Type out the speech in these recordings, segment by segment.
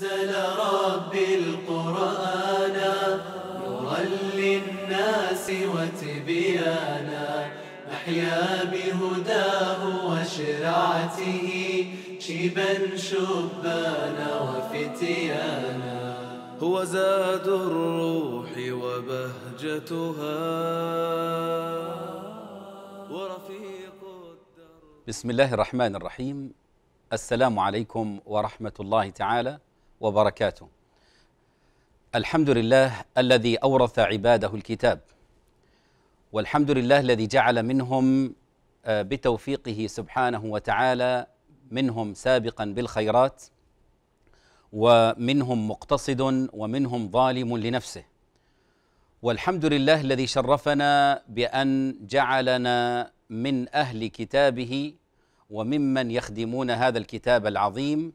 أنزل ربي القرآن نورا للناس وتبيانا نحيا بهداه وشرعته شبا شبانا وفتيانا هو زاد الروح وبهجتها ورفيق الدرب بسم الله الرحمن الرحيم السلام عليكم ورحمة الله تعالى وبركاته الحمد لله الذي أورث عباده الكتاب والحمد لله الذي جعل منهم آه، بتوفيقه سبحانه وتعالى منهم سابقا بالخيرات ومنهم مقتصد ومنهم ظالم لنفسه والحمد لله الذي شرفنا بأن جعلنا من أهل كتابه وممن يخدمون هذا الكتاب العظيم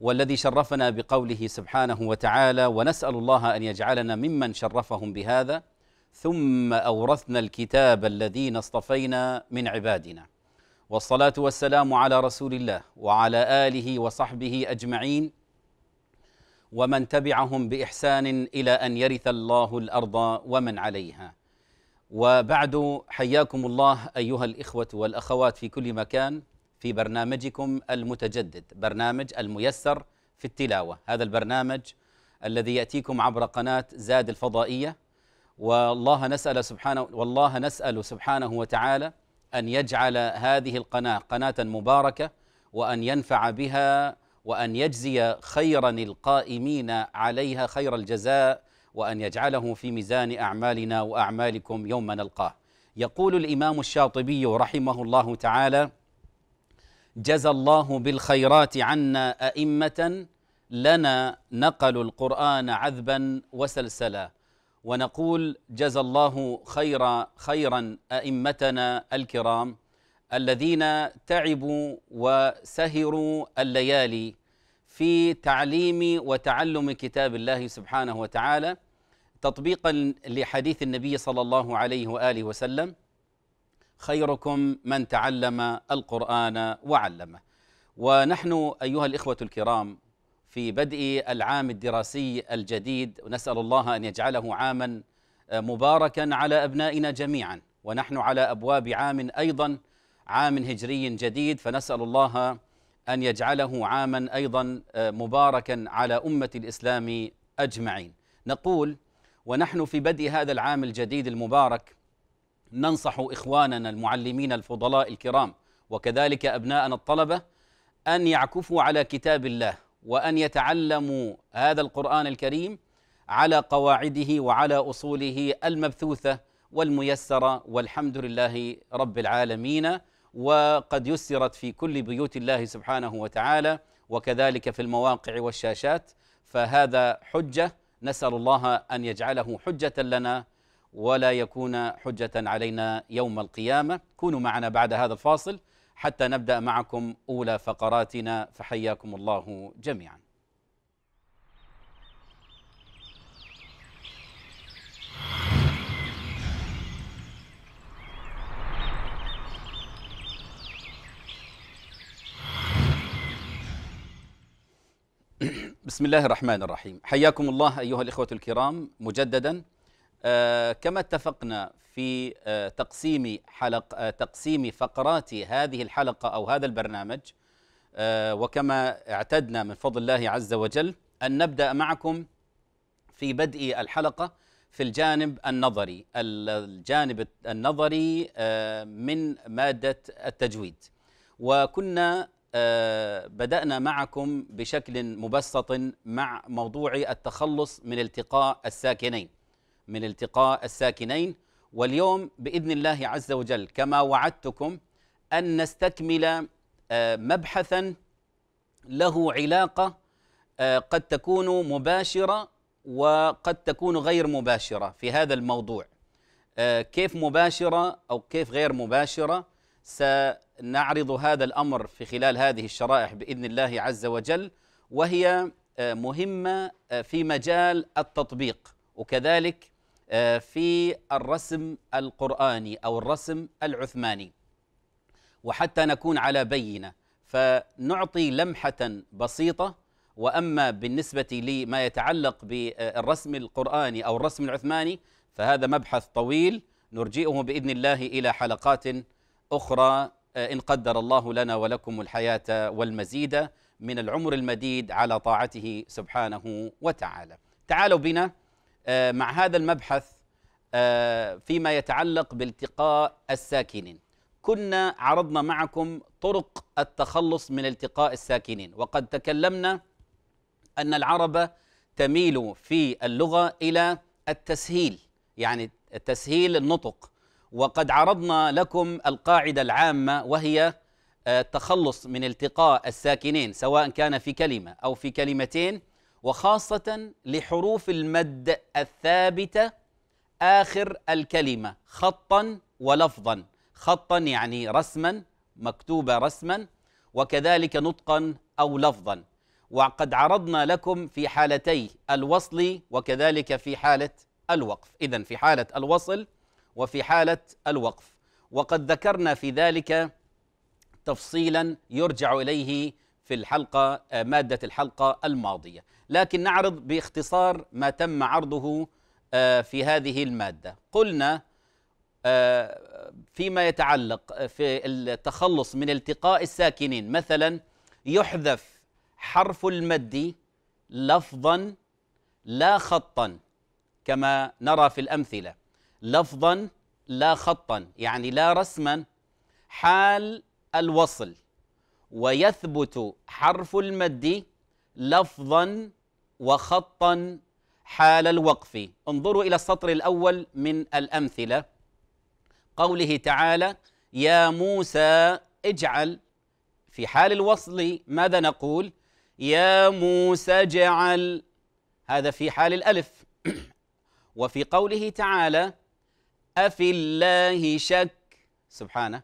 والذي شرفنا بقوله سبحانه وتعالى ونسال الله ان يجعلنا ممن شرفهم بهذا ثم اورثنا الكتاب الذين اصطفينا من عبادنا والصلاه والسلام على رسول الله وعلى اله وصحبه اجمعين ومن تبعهم باحسان الى ان يرث الله الارض ومن عليها وبعد حياكم الله ايها الاخوه والاخوات في كل مكان في برنامجكم المتجدد برنامج الميسر في التلاوة هذا البرنامج الذي يأتيكم عبر قناة زاد الفضائية والله نسأل سبحانه والله نسأل سبحانه وتعالى أن يجعل هذه القناة قناة مباركة وأن ينفع بها وأن يجزي خيرا القائمين عليها خير الجزاء وأن يجعله في ميزان أعمالنا وأعمالكم يوم نلقاه يقول الإمام الشاطبي رحمه الله تعالى جزى الله بالخيرات عنا أئمة لنا نقلوا القرآن عذبا وسلسلا ونقول جزى الله خيرا خيرا أئمتنا الكرام الذين تعبوا وسهروا الليالي في تعليم وتعلم كتاب الله سبحانه وتعالى تطبيقا لحديث النبي صلى الله عليه واله وسلم خيركم من تعلم القرآن وعلمه ونحن أيها الإخوة الكرام في بدء العام الدراسي الجديد نسأل الله أن يجعله عاما آه، مباركا على أبنائنا جميعا ونحن على أبواب عام أيضا عام هجري جديد فنسأل الله أن يجعله عاما أيضا آه، مباركا على أمة الإسلام أجمعين نقول ونحن في بدء هذا العام الجديد المبارك ننصح إخواننا المعلمين الفضلاء الكرام وكذلك أبناءنا الطلبة أن يعكفوا على كتاب الله وأن يتعلموا هذا القرآن الكريم على قواعده وعلى أصوله المبثوثة والميسرة والحمد لله رب العالمين وقد يسرت في كل بيوت الله سبحانه وتعالى وكذلك في المواقع والشاشات فهذا حجة نسأل الله أن يجعله حجة لنا ولا يكون حجة علينا يوم القيامة كونوا معنا بعد هذا الفاصل حتى نبدأ معكم أولى فقراتنا فحياكم الله جميعا بسم الله الرحمن الرحيم حياكم الله أيها الإخوة الكرام مجددا آه، كما اتفقنا في آه، تقسيم حلق آه، تقسيم فقرات هذه الحلقة أو هذا البرنامج وكما اعتدنا من فضل الله عز وجل أن نبدأ معكم في بدء الحلقة في الجانب النظري الجانب النظري من مادة التجويد وكنا بدأنا معكم بشكل مبسط مع موضوع التخلص من التقاء الساكنين من التقاء الساكنين واليوم باذن الله عز وجل كما وعدتكم ان نستكمل آه، مبحثا له علاقه آه، قد تكون مباشره وقد تكون غير مباشره في هذا الموضوع آه، كيف مباشره او كيف غير مباشره سنعرض هذا الامر في خلال هذه الشرائح باذن الله عز وجل وهي مهمه في مجال التطبيق وكذلك آه، في الرسم القرآني أو الرسم العثماني وحتى نكون على بينة فنعطي لمحة بسيطة وأما بالنسبة لما يتعلق بالرسم القرآني أو الرسم العثماني فهذا مبحث طويل نرجئه بإذن الله إلى حلقات أخرى آه، إن قدر الله لنا ولكم الحياة والمزيد من العمر المديد على طاعته سبحانه وتعالى تعالوا بنا آه، مع هذا المبحث آه، فيما يتعلق بالتقاء الساكنين كنا عرضنا معكم طرق التخلص من التقاء الساكنين وقد تكلمنا أن العرب تميل في اللغة إلى التسهيل يعني تسهيل النطق وقد عرضنا لكم القاعدة العامة وهي التخلص آه، من التقاء الساكنين سواء كان في كلمة أو في كلمتين وخاصة لحروف المد الثابتة آخر الكلمة خطا ولفظا خطا يعني رسما مكتوبة رسما وكذلك نطقا أو لفظا وقد عرضنا لكم في حالتي الوصل وكذلك في حالة الوقف إذا في حالة الوصل وفي حالة الوقف وقد ذكرنا في ذلك تفصيلا يرجع إليه في الحلقة مادة الحلقة الماضية لكن نعرض باختصار ما تم عرضه آه، في هذه الماده قلنا آه، فيما يتعلق آه، في التخلص من التقاء الساكنين مثلا يحذف حرف المد لفظا لا خطا كما نرى في الامثله لفظا لا خطا يعني لا رسما حال الوصل ويثبت حرف المد لفظا وخطا حال الوقف انظروا إلى السطر الأول من الأمثلة قوله تعالى يا موسى اجعل في حال الوصل ماذا نقول يا موسى اجعل هذا في حال الألف وفي قوله تعالى أفي الله شك سبحانه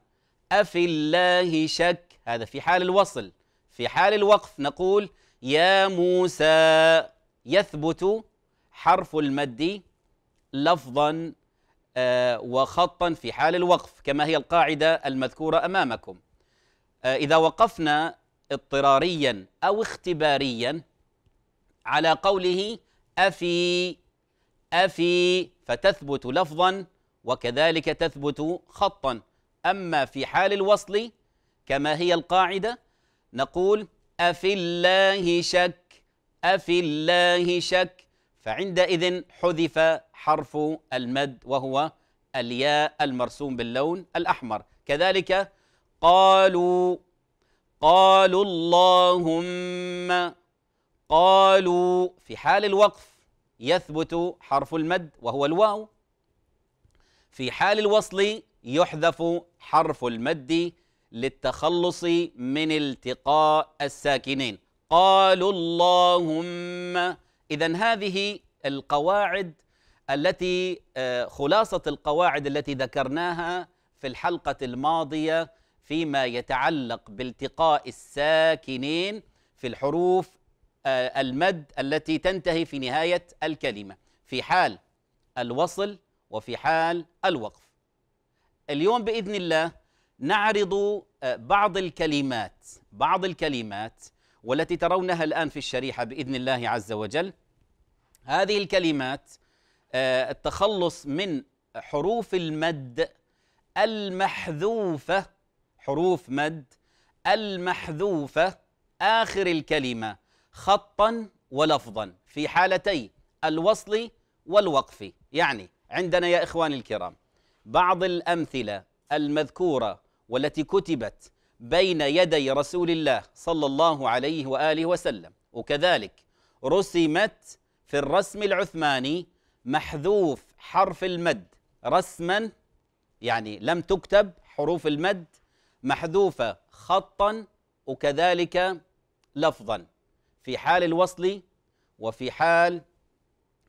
أفي الله شك هذا في حال الوصل في حال الوقف نقول يا موسى يثبت حرف المد لفظا آه، وخطا في حال الوقف كما هي القاعده المذكوره امامكم آه، اذا وقفنا اضطراريا او اختباريا على قوله افي افي فتثبت لفظا وكذلك تثبت خطا اما في حال الوصل كما هي القاعده نقول أفي الله شك أفي الله شك فعندئذ حذف حرف المد وهو الياء المرسوم باللون الأحمر كذلك قالوا قالوا اللهم قالوا في حال الوقف يثبت حرف المد وهو الواو في حال الوصل يحذف حرف المد للتخلص من التقاء الساكنين قالوا اللهم إذا هذه القواعد التي آه، خلاصة القواعد التي ذكرناها في الحلقة الماضية فيما يتعلق بالتقاء الساكنين في الحروف آه، المد التي تنتهي في نهاية الكلمة في حال الوصل وفي حال الوقف اليوم بإذن الله نعرض آه، بعض الكلمات بعض الكلمات والتي ترونها الآن في الشريحة بإذن الله عز وجل هذه الكلمات آه، التخلص من حروف المد المحذوفة حروف مد المحذوفة آخر الكلمة خطا ولفظا في حالتي الوصل والوقف يعني عندنا يا إخواني الكرام بعض الأمثلة المذكورة والتي كتبت بين يدي رسول الله صلى الله عليه واله وسلم وكذلك رسمت في الرسم العثماني محذوف حرف المد رسما يعني لم تكتب حروف المد محذوفه خطا وكذلك لفظا في حال الوصل وفي حال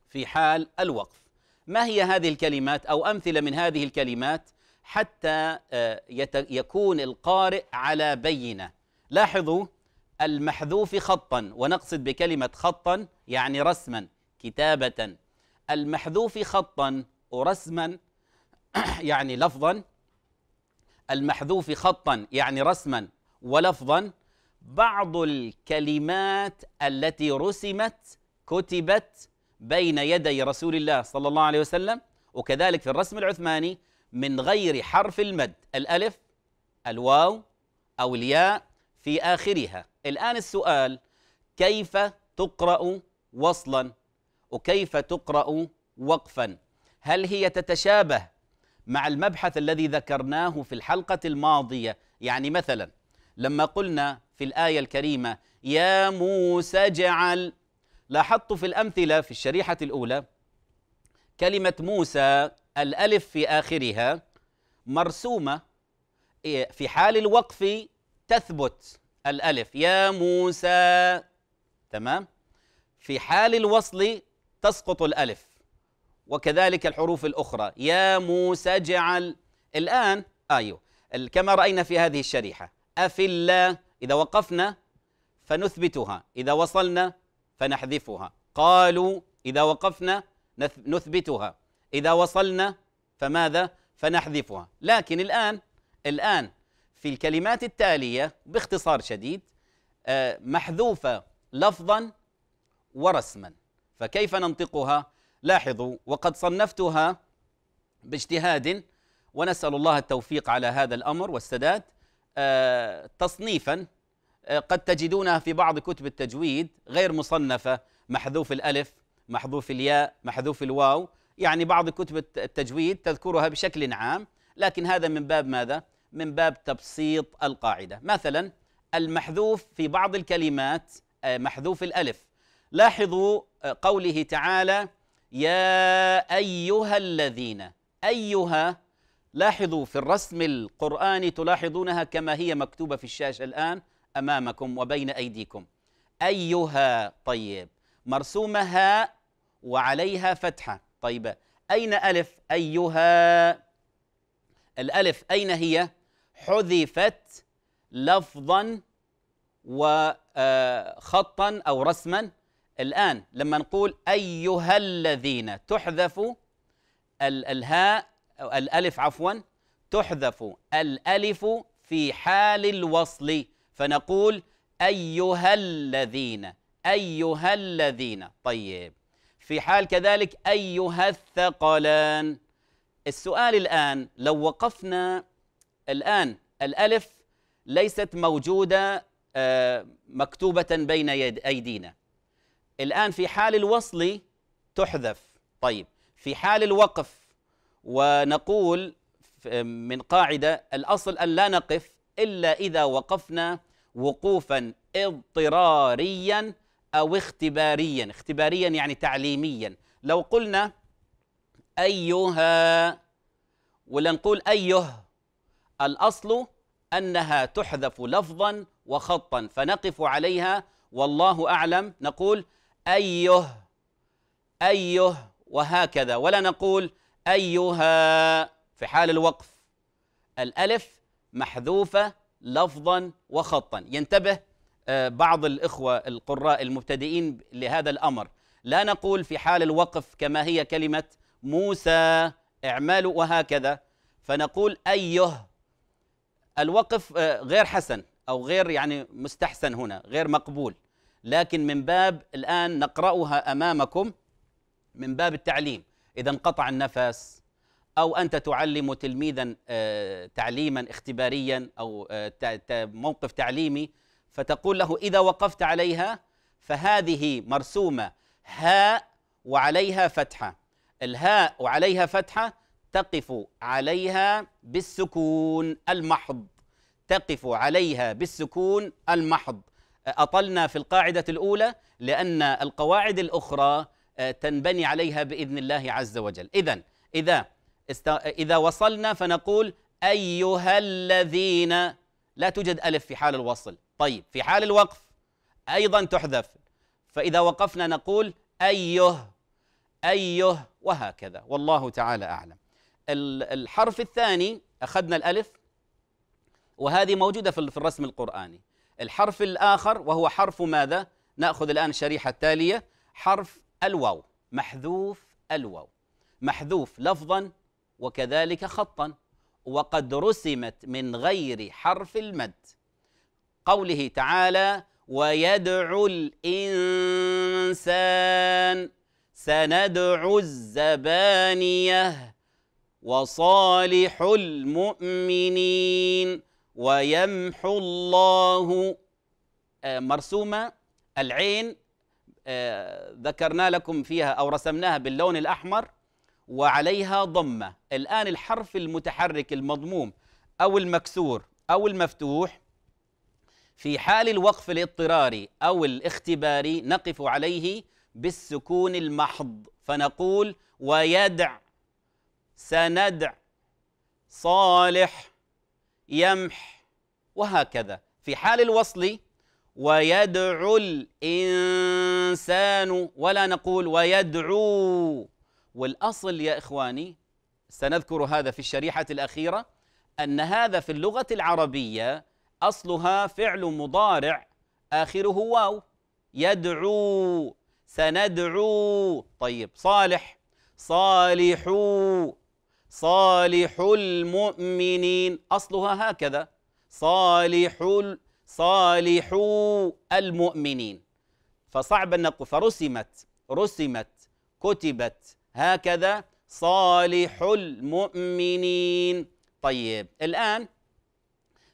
في حال الوقف ما هي هذه الكلمات او امثله من هذه الكلمات حتى آه، يكون القارئ على بينه لاحظوا المحذوف خطا ونقصد بكلمه خطا يعني رسما كتابه المحذوف خطا ورسما يعني لفظا المحذوف خطا يعني رسما ولفظا بعض الكلمات التي رسمت كتبت بين يدي رسول الله صلى الله عليه وسلم وكذلك في الرسم العثماني من غير حرف المد الألف الواو أو الياء في آخرها الآن السؤال كيف تقرأ وصلا وكيف تقرأ وقفا هل هي تتشابه مع المبحث الذي ذكرناه في الحلقة الماضية يعني مثلا لما قلنا في الآية الكريمة يا موسى اجعل لاحظت في الأمثلة في الشريحة الأولى كلمة موسى الألف في آخرها مرسومة إيه، في حال الوقف تثبت الألف يا موسى تمام في حال الوصل تسقط الألف وكذلك الحروف الأخرى يا موسى اجعل الآن أيوه كما رأينا في هذه الشريحة أفي إذا وقفنا فنثبتها إذا وصلنا فنحذفها قالوا إذا وقفنا نثبتها إذا وصلنا فماذا فنحذفها لكن الآن الآن في الكلمات التالية باختصار شديد آه، محذوفة لفظا ورسما فكيف ننطقها لاحظوا وقد صنفتها باجتهاد ونسأل الله التوفيق على هذا الأمر والسداد آه، تصنيفا آه، قد تجدونها في بعض كتب التجويد غير مصنفة محذوف الألف محذوف الياء محذوف الواو يعني بعض كتب التجويد تذكرها بشكل عام لكن هذا من باب ماذا من باب تبسيط القاعده مثلا المحذوف في بعض الكلمات آه، محذوف الالف لاحظوا آه، قوله تعالى يا ايها الذين ايها لاحظوا في الرسم القراني تلاحظونها كما هي مكتوبه في الشاشه الان امامكم وبين ايديكم ايها طيب مرسومه وعليها فتحة طيب أين ألف أيها الألف أين هي حذفت لفظا وخطا آه، أو رسما الآن لما نقول أيها الذين تحذف الهاء أو الألف عفوا تحذف الألف في حال الوصل فنقول أيها الذين أيها الذين طيب في حال كذلك أيها الثقلان السؤال الآن لو وقفنا الآن الألف ليست موجودة آه، مكتوبة بين يد أيدينا الآن في حال الوصل تحذف طيب في حال الوقف ونقول من قاعدة الأصل أن لا نقف إلا إذا وقفنا وقوفا اضطراريا أو اختباريا اختباريا يعني تعليميا لو قلنا أيها ولا نقول أيه الأصل أنها تحذف لفظا وخطا فنقف عليها والله أعلم نقول أيه أيه وهكذا ولا نقول أيها في حال الوقف الألف محذوفة لفظا وخطا ينتبه آه، بعض الإخوة القراء المبتدئين لهذا الأمر لا نقول في حال الوقف كما هي كلمة موسى إعمال وهكذا فنقول أيه الوقف آه، غير حسن أو غير يعني مستحسن هنا غير مقبول لكن من باب الآن نقرأها أمامكم من باب التعليم إذا انقطع النفس أو أنت تعلم تلميذا آه، تعليما اختباريا أو موقف تعليمي فتقول له إذا وقفت عليها فهذه مرسومة هاء وعليها فتحة الهاء وعليها فتحة تقف عليها بالسكون المحض تقف عليها بالسكون المحض أطلنا في القاعدة الأولى لأن القواعد الأخرى آه، تنبني عليها بإذن الله عز وجل إذا إذا إذا وصلنا فنقول أيها الذين لا توجد ألف في حال الوصل طيب في حال الوقف أيضا تحذف فإذا وقفنا نقول أيه أيه وهكذا والله تعالى أعلم الحرف الثاني أخذنا الألف وهذه موجودة في الرسم القرآني الحرف الآخر وهو حرف ماذا؟ نأخذ الآن الشريحة التالية حرف الواو محذوف الواو محذوف لفظا وكذلك خطا وقد رسمت من غير حرف المد قوله تعالى ويدعو الإنسان سندعو الزبانية وصالح المؤمنين ويمحو الله آه، مرسومة العين آه، ذكرنا لكم فيها أو رسمناها باللون الأحمر وعليها ضمة الآن الحرف المتحرك المضموم أو المكسور أو المفتوح في حال الوقف الاضطراري أو الاختباري نقف عليه بالسكون المحض فنقول ويدع سندع صالح يمح وهكذا في حال الوصل ويدعو الإنسان ولا نقول ويدعو والأصل يا إخواني سنذكر هذا في الشريحة الأخيرة أن هذا في اللغة العربية أصلها فعل مضارع آخره واو يدعو سندعو طيب صالح صالحو صالح المؤمنين أصلها هكذا صالح صالحو المؤمنين فصعب أن نقول فرسمت رسمت كتبت هكذا صالح المؤمنين طيب الآن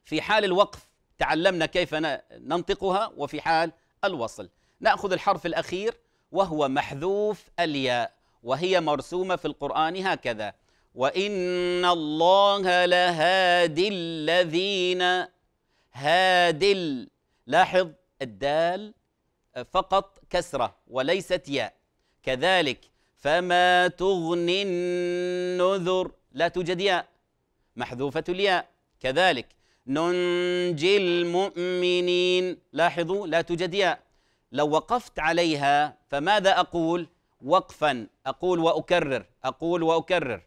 في حال الوقف تعلمنا كيف ننطقها وفي حال الوصل ناخذ الحرف الاخير وهو محذوف الياء وهي مرسومه في القران هكذا وان الله لهادي الذين هادي لاحظ الدال آه، فقط كسره وليست ياء كذلك فما تغني النذر لا توجد ياء محذوفه الياء كذلك ننجي المؤمنين لاحظوا لا توجد ياء لو وقفت عليها فماذا أقول وقفا أقول وأكرر أقول وأكرر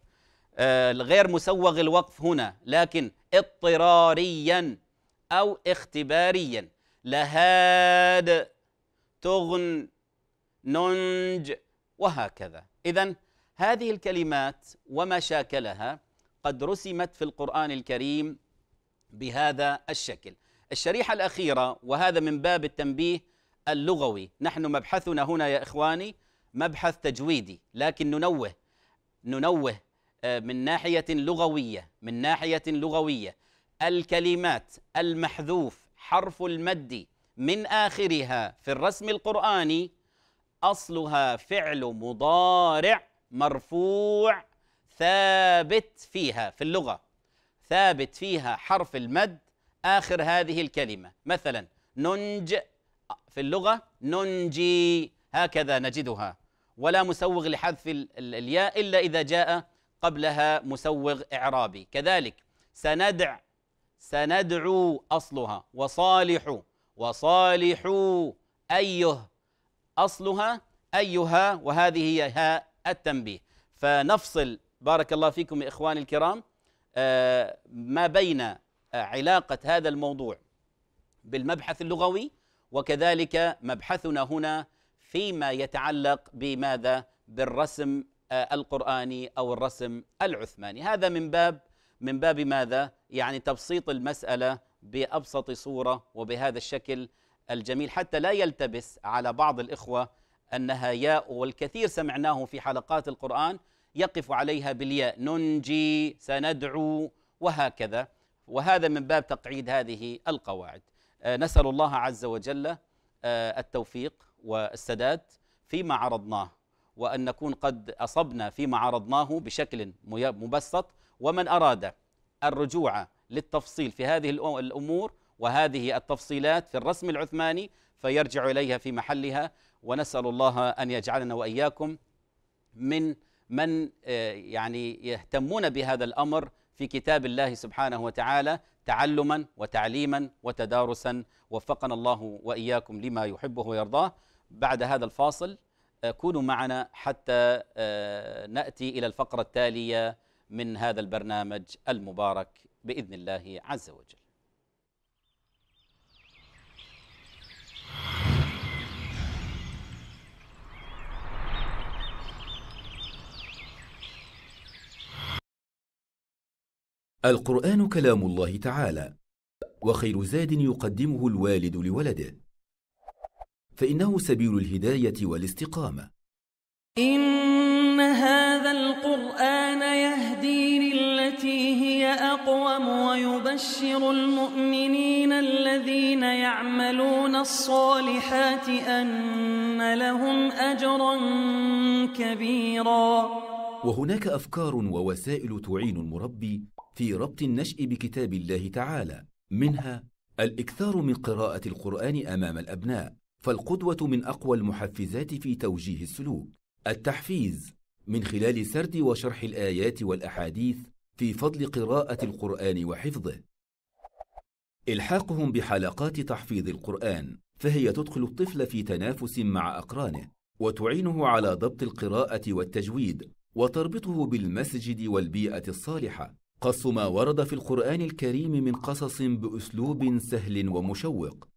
آه غير مسوغ الوقف هنا لكن اضطراريا أو اختباريا لهاد تغن ننج وهكذا إذا هذه الكلمات وما شاكلها قد رسمت في القرآن الكريم بهذا الشكل الشريحة الأخيرة وهذا من باب التنبيه اللغوي نحن مبحثنا هنا يا إخواني مبحث تجويدي لكن ننوه ننوه آه، من ناحية لغوية من ناحية لغوية الكلمات المحذوف حرف المد من آخرها في الرسم القرآني أصلها فعل مضارع مرفوع ثابت فيها في اللغة ثابت فيها حرف المد آخر هذه الكلمة مثلا ننج في اللغة ننجي هكذا نجدها ولا مسوغ لحذف الياء إلا إذا جاء قبلها مسوغ إعرابي كذلك سندع سندعو أصلها وصالح وصالح أيه أصلها أيها وهذه هي هاء التنبيه فنفصل بارك الله فيكم يا إخواني الكرام ما بين علاقة هذا الموضوع بالمبحث اللغوي وكذلك مبحثنا هنا فيما يتعلق بماذا بالرسم القرآني أو الرسم العثماني هذا من باب من باب ماذا يعني تبسيط المسألة بأبسط صورة وبهذا الشكل الجميل حتى لا يلتبس على بعض الإخوة أنها ياء والكثير سمعناه في حلقات القرآن يقف عليها بالياء ننجي سندعو وهكذا وهذا من باب تقعيد هذه القواعد آه، نسأل الله عز وجل آه، التوفيق والسداد فيما عرضناه وأن نكون قد أصبنا فيما عرضناه بشكل مبسط ومن أراد الرجوع للتفصيل في هذه الأمور وهذه التفصيلات في الرسم العثماني فيرجع إليها في محلها ونسأل الله أن يجعلنا وإياكم من من آه، يعني يهتمون بهذا الأمر في كتاب الله سبحانه وتعالى تعلما وتعليما وتدارسا وفقنا الله وإياكم لما يحبه ويرضاه بعد هذا الفاصل آه، كونوا معنا حتى آه، نأتي إلى الفقرة التالية من هذا البرنامج المبارك بإذن الله عز وجل القرآن كلام الله تعالى وخير زاد يقدمه الوالد لولده فإنه سبيل الهداية والاستقامة إن هذا القرآن يهدي للتي هي أقوم ويبشر المؤمنين الذين يعملون الصالحات أن لهم أجرا كبيرا وهناك أفكار ووسائل تعين المربي في ربط النشء بكتاب الله تعالى منها الاكثار من قراءه القران امام الابناء فالقدوه من اقوى المحفزات في توجيه السلوك التحفيز من خلال سرد وشرح الايات والاحاديث في فضل قراءه القران وحفظه الحاقهم بحلقات تحفيظ القران فهي تدخل الطفل في تنافس مع اقرانه وتعينه على ضبط القراءه والتجويد وتربطه بالمسجد والبيئه الصالحه قص ما ورد في القرآن الكريم من قصص بأسلوب سهل ومشوق،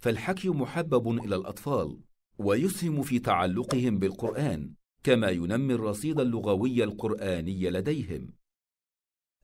فالحكي محبب إلى الأطفال، ويسهم في تعلقهم بالقرآن، كما ينمي الرصيد اللغوي القرآني لديهم.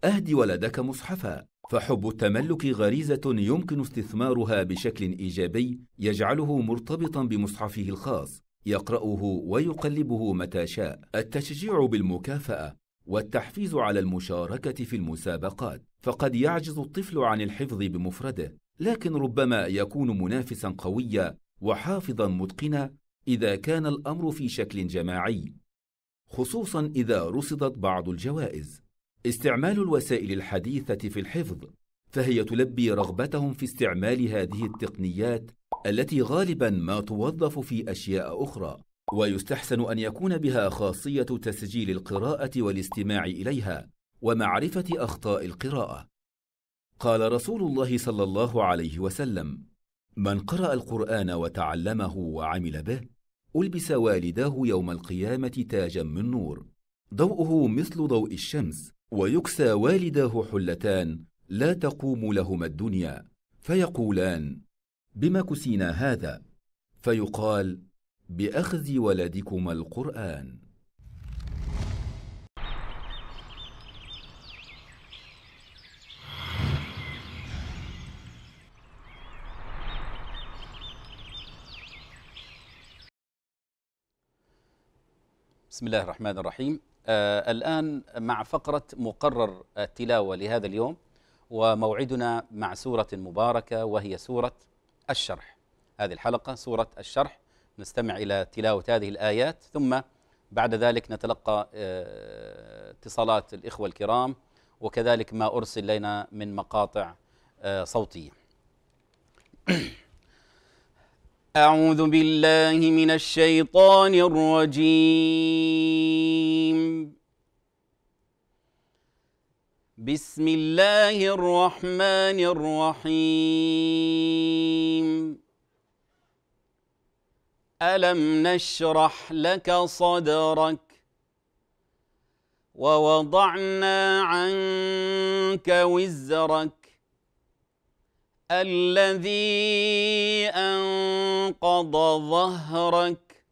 أهد ولدك مصحفا، فحب التملك غريزة يمكن استثمارها بشكل إيجابي يجعله مرتبطا بمصحفه الخاص، يقرأه ويقلبه متى شاء. التشجيع بالمكافأة والتحفيز على المشاركة في المسابقات، فقد يعجز الطفل عن الحفظ بمفرده، لكن ربما يكون منافسا قويا وحافظا متقنا إذا كان الأمر في شكل جماعي، خصوصا إذا رصدت بعض الجوائز. استعمال الوسائل الحديثة في الحفظ، فهي تلبي رغبتهم في استعمال هذه التقنيات التي غالبا ما توظف في أشياء أخرى، ويستحسن أن يكون بها خاصية تسجيل القراءة والاستماع إليها ومعرفة أخطاء القراءة قال رسول الله صلى الله عليه وسلم من قرأ القرآن وتعلمه وعمل به ألبس والداه يوم القيامة تاجا من نور ضوءه مثل ضوء الشمس ويكسى والداه حلتان لا تقوم لهما الدنيا فيقولان بما كسينا هذا فيقال بأخذ ولدكما القرآن بسم الله الرحمن الرحيم آه الآن مع فقرة مقرر التلاوة لهذا اليوم وموعدنا مع سورة مباركة وهي سورة الشرح هذه الحلقة سورة الشرح نستمع إلى تلاوة هذه الآيات ثم بعد ذلك نتلقى آه، اتصالات الإخوة الكرام وكذلك ما أرسل لنا من مقاطع آه، صوتية أعوذ بالله من الشيطان الرجيم بسم الله الرحمن الرحيم ألم نشرح لك صدرك ووضعنا عنك وزرك الذي أنقض ظهرك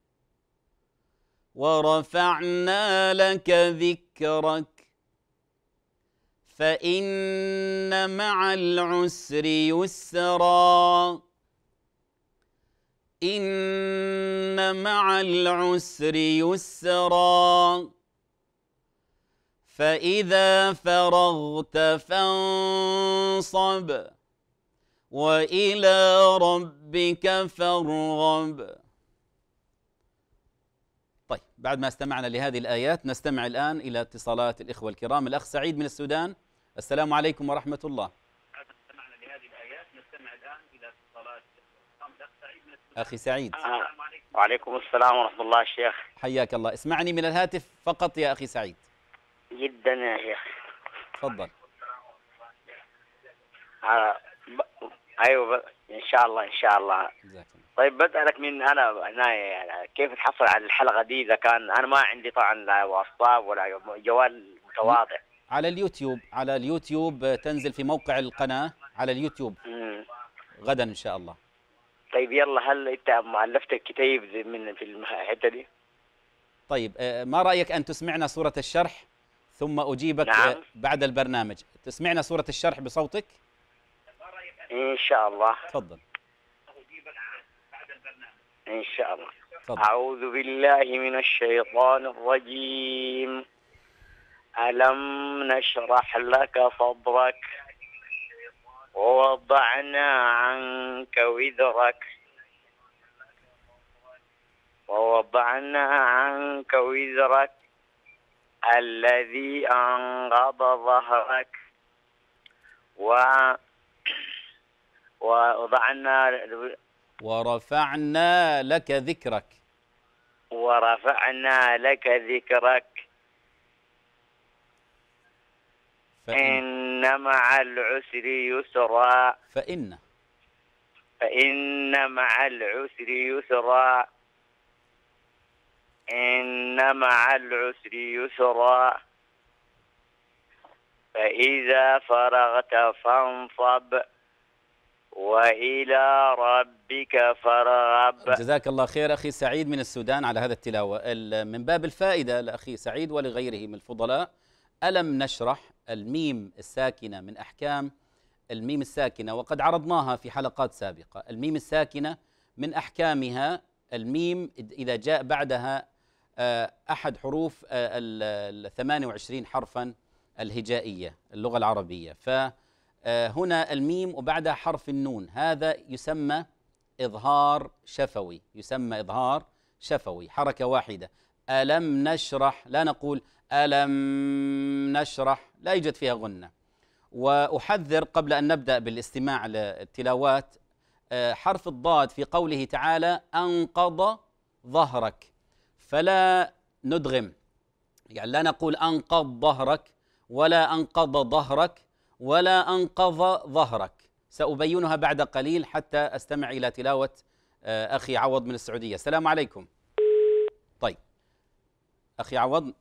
ورفعنا لك ذكرك فإن مع العسر يسراً إن مع العسر يسرا فإذا فرغت فانصب وإلى ربك فارغب طيب بعد ما استمعنا لهذه الآيات نستمع الآن إلى اتصالات الإخوة الكرام الأخ سعيد من السودان السلام عليكم ورحمة الله أخي سعيد آه. وعليكم السلام ورحمة الله الشيخ حياك الله اسمعني من الهاتف فقط يا أخي سعيد جدا يا شيخ تفضل آه. ب... أيوة ب... إن شاء الله إن شاء الله زكي. طيب بسألك من أنا هنا يعني كيف تحصل على الحلقة دي إذا كان أنا ما عندي طبعا لا واتساب ولا جوال متواضع على اليوتيوب على اليوتيوب تنزل في موقع القناة على اليوتيوب غدا إن شاء الله طيب يلا هل انت مؤلفت الكتاب من في الحته دي طيب آه، ما رايك ان تسمعنا صوره الشرح ثم اجيبك آه، نعم. بعد البرنامج تسمعنا صوره الشرح بصوتك ان شاء الله تفضل ان شاء الله فضل. اعوذ بالله من الشيطان الرجيم الم نشرح لك صدرك ووضعنا عنك وذرك ووضعنا عنك وذرك الذي أنقض ظهرك و ووضعنا ورفعنا لك ذكرك ورفعنا لك ذكرك فإن, مع العسر يسرا فإن فإن مع العسر يسرا إن مع العسر يسرا فإذا فرغت فانصب وإلى ربك فرغب جزاك الله خير أخي سعيد من السودان على هذا التلاوة من باب الفائدة لأخي سعيد ولغيره من الفضلاء ألم نشرح الميم الساكنة من أحكام الميم الساكنة وقد عرضناها في حلقات سابقة الميم الساكنة من أحكامها الميم إذا جاء بعدها آه، أحد حروف آه، ال 28 حرفا الهجائية اللغة العربية فهنا آه، الميم وبعدها حرف النون هذا يسمى إظهار شفوي يسمى إظهار شفوي حركة واحدة ألم نشرح لا نقول ألم نشرح لا يوجد فيها غنة وأحذر قبل أن نبدأ بالاستماع للتلاوات آه، حرف الضاد في قوله تعالى أنقض ظهرك فلا ندغم يعني لا نقول أنقض ظهرك ولا أنقض ظهرك ولا أنقض ظهرك سأبينها بعد قليل حتى أستمع إلى تلاوة آه، أخي عوض من السعودية السلام عليكم أخي عوض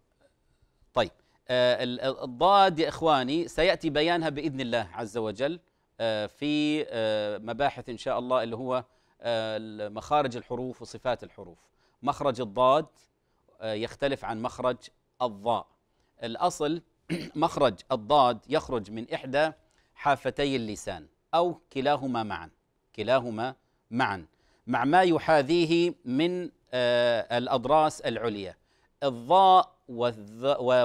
طيب آه، الضاد يا إخواني سيأتي بيانها بإذن الله عز وجل آه، في آه، مباحث إن شاء الله اللي هو مخارج الحروف وصفات الحروف مخرج الضاد يختلف عن مخرج الضاء الأصل مخرج الضاد يخرج من إحدى حافتي اللسان أو كلاهما معا كلاهما معا مع ما يحاذيه من الأضراس العليا الضاء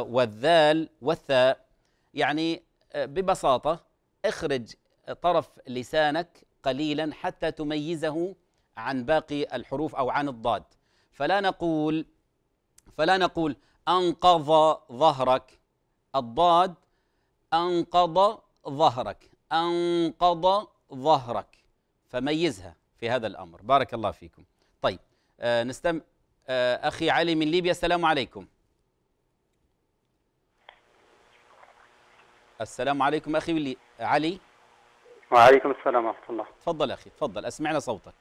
والذال والثاء يعني آه، ببساطة اخرج طرف لسانك قليلا حتى تميزه عن باقي الحروف أو عن الضاد فلا نقول فلا نقول أنقض ظهرك الضاد أنقض ظهرك أنقض ظهرك فميزها في هذا الأمر بارك الله فيكم طيب آه آه، أخي علي من ليبيا السلام عليكم السلام عليكم أخي علي وعليكم السلام ورحمة الله تفضل أخي تفضل أسمعنا صوتك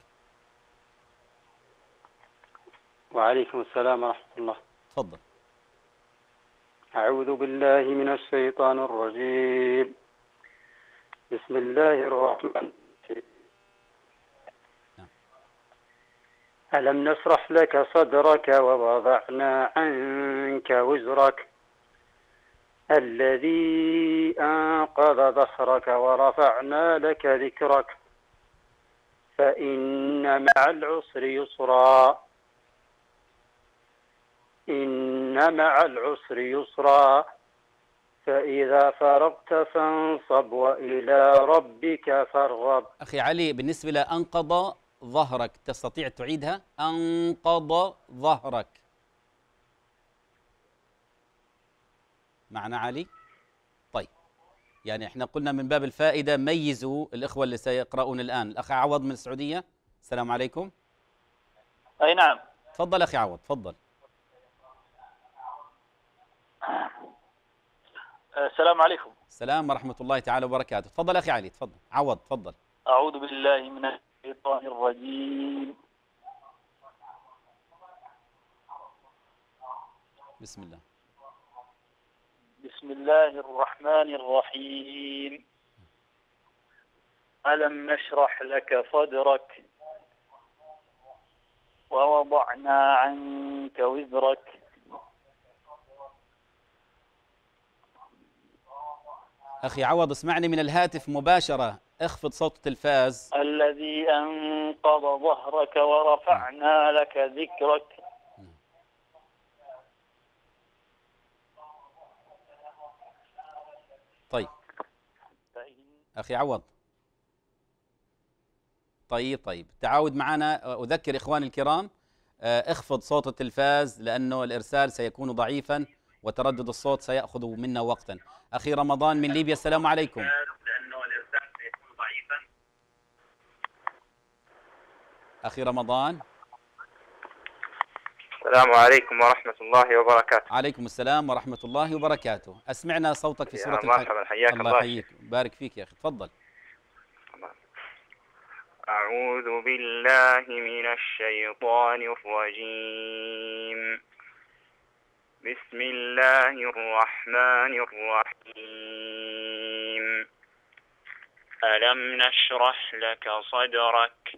وعليكم السلام ورحمة الله تفضل أعوذ بالله من الشيطان الرجيم بسم الله الرحمن الرحيم ألم نشرح لك صدرك ووضعنا عنك وزرك الذي أنقذ ظهرك ورفعنا لك ذكرك فإن مع العسر يسرا إن مع العسر يسرا فإذا فرغت فانصب وإلى ربك فارغب أخي علي بالنسبة لأنقض ظهرك تستطيع تعيدها أنقض ظهرك معنى علي طيب يعني احنا قلنا من باب الفائدة ميزوا الإخوة اللي سيقرؤون الآن الأخ عوض من السعودية السلام عليكم أي نعم تفضل أخي عوض تفضل السلام عليكم السلام ورحمة الله تعالى وبركاته تفضل أخي علي تفضل عوض تفضل أعوذ بالله من الشيطان الرجيم بسم الله بسم الله الرحمن الرحيم ألم نشرح لك صدرك ووضعنا عنك وزرك أخي عوض اسمعني من الهاتف مباشرة اخفض صوت التلفاز الذي أنقض ظهرك ورفعنا لك ذكرك طيب أخي عوض طيب طيب تعاود معنا أذكر إخواني الكرام آه، اخفض صوت التلفاز لأنه الإرسال سيكون ضعيفا وتردد الصوت سيأخذ منا وقتا أخي رمضان من ليبيا السلام عليكم أخي رمضان السلام عليكم ورحمة الله وبركاته عليكم السلام ورحمة الله وبركاته أسمعنا صوتك في سورة الفاتحة مرحبا حياك الله يحييك بارك فيك يا أخي تفضل أعوذ بالله من الشيطان الرجيم بسم الله الرحمن الرحيم ألم نشرح لك صدرك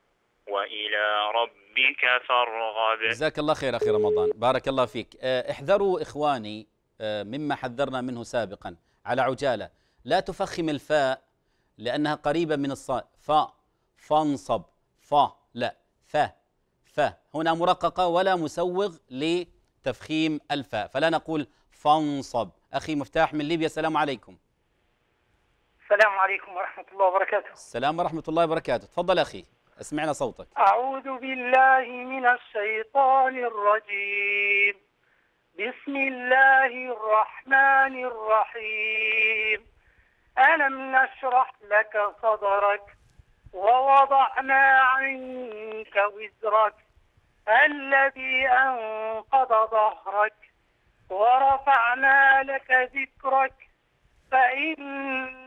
وإلى ربك فارغب جزاك الله خير أخي رمضان بارك الله فيك آه، احذروا إخواني آه، مما حذرنا منه سابقا على عجالة لا تفخم الفاء لأنها قريبة من الصاء فا فانصب فا لا فا فا هنا مرققة ولا مسوغ لتفخيم الفاء فلا نقول فانصب أخي مفتاح من ليبيا السلام عليكم السلام عليكم ورحمة الله وبركاته السلام ورحمة الله وبركاته تفضل أخي اسمعنا صوتك أعوذ بالله من الشيطان الرجيم بسم الله الرحمن الرحيم ألم نشرح لك صدرك ووضعنا عنك وزرك الذي أنقض ظهرك ورفعنا لك ذكرك فإن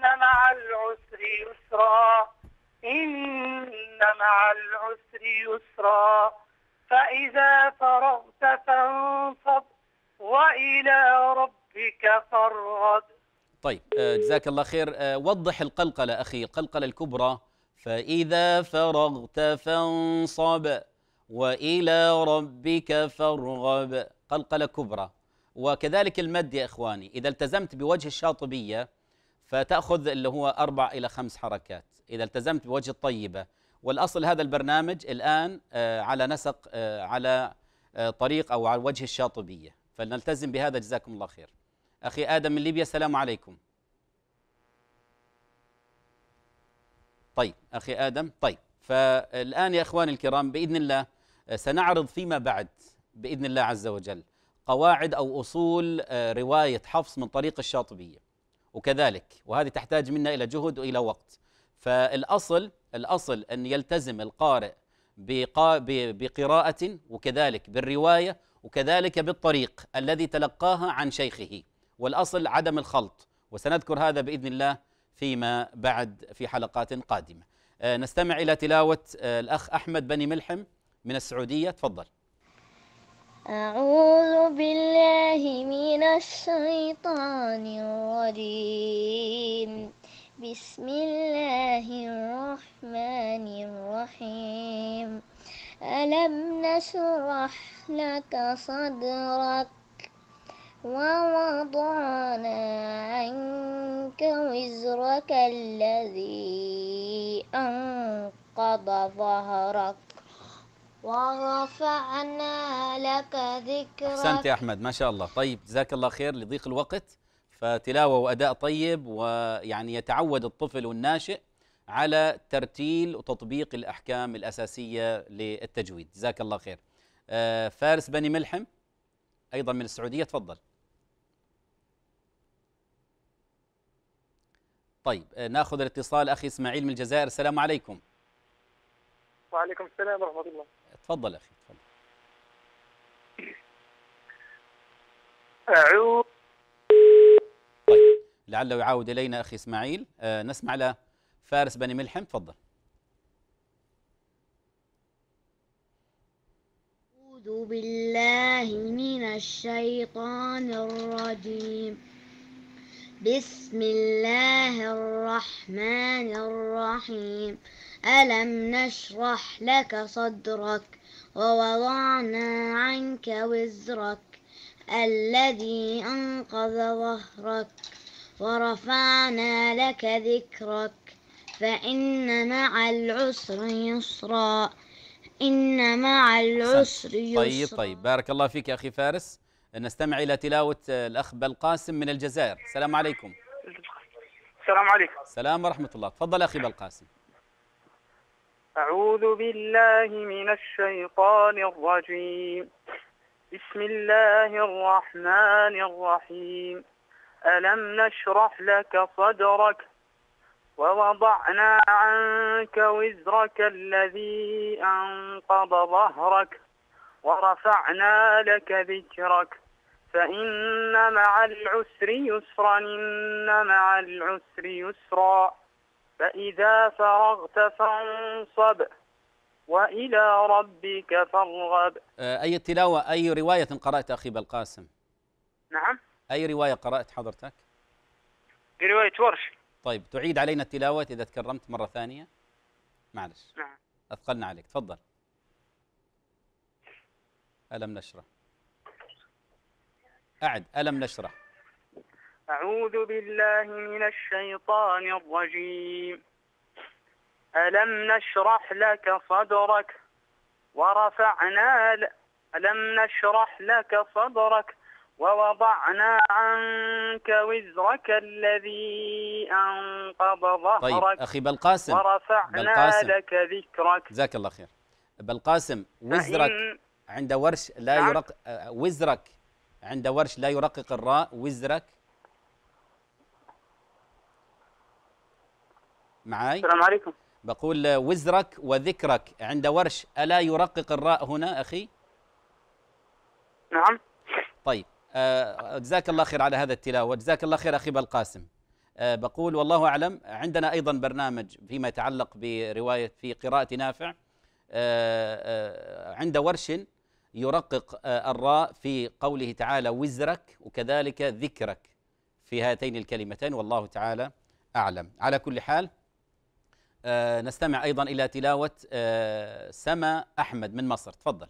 مع العسر يسرا إن مع العسر يسرا فإذا فرغت فانصب وإلى ربك فارغب طيب آه، جزاك الله خير آه، وضح القلقلة أخي القلقلة الكبرى فإذا فرغت فانصب وإلى ربك فارغب قلقلة كبرى وكذلك المد يا إخواني إذا التزمت بوجه الشاطبية فتأخذ اللي هو أربع إلى خمس حركات إذا التزمت بوجه الطيبة والأصل هذا البرنامج الآن آه، على نسق آه، على آه، طريق أو على وجه الشاطبية فلنلتزم بهذا جزاكم الله خير أخي آدم من ليبيا السلام عليكم طيب أخي آدم طيب فالآن يا إخواني الكرام بإذن الله سنعرض فيما بعد بإذن الله عز وجل قواعد أو أصول رواية حفص من طريق الشاطبية وكذلك وهذه تحتاج منا إلى جهد وإلى وقت فالأصل الأصل أن يلتزم القارئ بقراءة وكذلك بالرواية وكذلك بالطريق الذي تلقاها عن شيخه والأصل عدم الخلط وسنذكر هذا بإذن الله فيما بعد في حلقات قادمة آه، نستمع إلى تلاوة آه، الأخ أحمد بني ملحم من السعودية تفضل أعوذ بالله من الشيطان الرجيم بسم الله الرحمن الرحيم ألم نشرح لك صدرك ووضعنا عنك وزرك الذي أنقض ظهرك ورفعنا لك ذكرك أحسنت يا أحمد ما شاء الله طيب جزاك الله خير لضيق الوقت فتلاوة وأداء طيب ويعني يتعود الطفل والناشئ على ترتيل وتطبيق الأحكام الأساسية للتجويد جزاك الله خير آه، فارس بني ملحم أيضا من السعودية تفضل طيب آه، ناخذ الاتصال أخي إسماعيل من الجزائر السلام عليكم وعليكم السلام ورحمة الله تفضل اخي تفضل اعوذ طيب لعله يعاود الينا اخي اسماعيل آه نسمع له فارس بني ملحم تفضل أعوذ بالله من الشيطان الرجيم بسم الله الرحمن الرحيم ألم نشرح لك صدرك ووضعنا عنك وزرك الذي أنقذ ظهرك ورفعنا لك ذكرك فإن مع العسر يسرا إن مع العسر يسرا طيب طيب بارك الله فيك أخي فارس نستمع إلى تلاوة الأخ بلقاسم من الجزائر السلام عليكم السلام عليكم السلام ورحمة الله تفضل أخي بلقاسم أعوذ بالله من الشيطان الرجيم بسم الله الرحمن الرحيم ألم نشرح لك صدرك ووضعنا عنك وزرك الذي أنقض ظهرك ورفعنا لك ذكرك فإن مع العسر يسرا إن مع العسر يسرا فإذا فرغت فانصب وإلى ربك فارغب آه، أي تلاوة أي رواية قرأت أخي بالقاسم نعم أي رواية قرأت حضرتك رواية ورش طيب تعيد علينا التلاوة إذا تكرمت مرة ثانية معلش نعم أثقلنا عليك تفضل ألم نشرح أعد ألم نشرح أعوذ بالله من الشيطان الرجيم ألم نشرح لك صدرك ورفعنا ل... ألم نشرح لك صدرك ووضعنا عنك وزرك الذي أنقض طيب، ظهرك طيب أخي بلقاسم ورفعنا بلقاسم لك ذكرك جزاك الله خير بلقاسم وزرك عند ورش لا نعم. يرق آه، وزرك عند ورش لا يرقق الراء وزرك معاي السلام عليكم بقول وزرك وذكرك عند ورش ألا يرقق الراء هنا أخي نعم طيب آه، جزاك الله خير على هذا التلاوة جزاك الله خير أخي بالقاسم آه، بقول والله أعلم عندنا أيضا برنامج فيما يتعلق برواية في قراءة نافع آه، عند ورش يرقق آه، الراء في قوله تعالى وزرك وكذلك ذكرك في هاتين الكلمتين والله تعالى أعلم على كل حال آه، نستمع أيضا إلى تلاوة آه، سما أحمد من مصر تفضل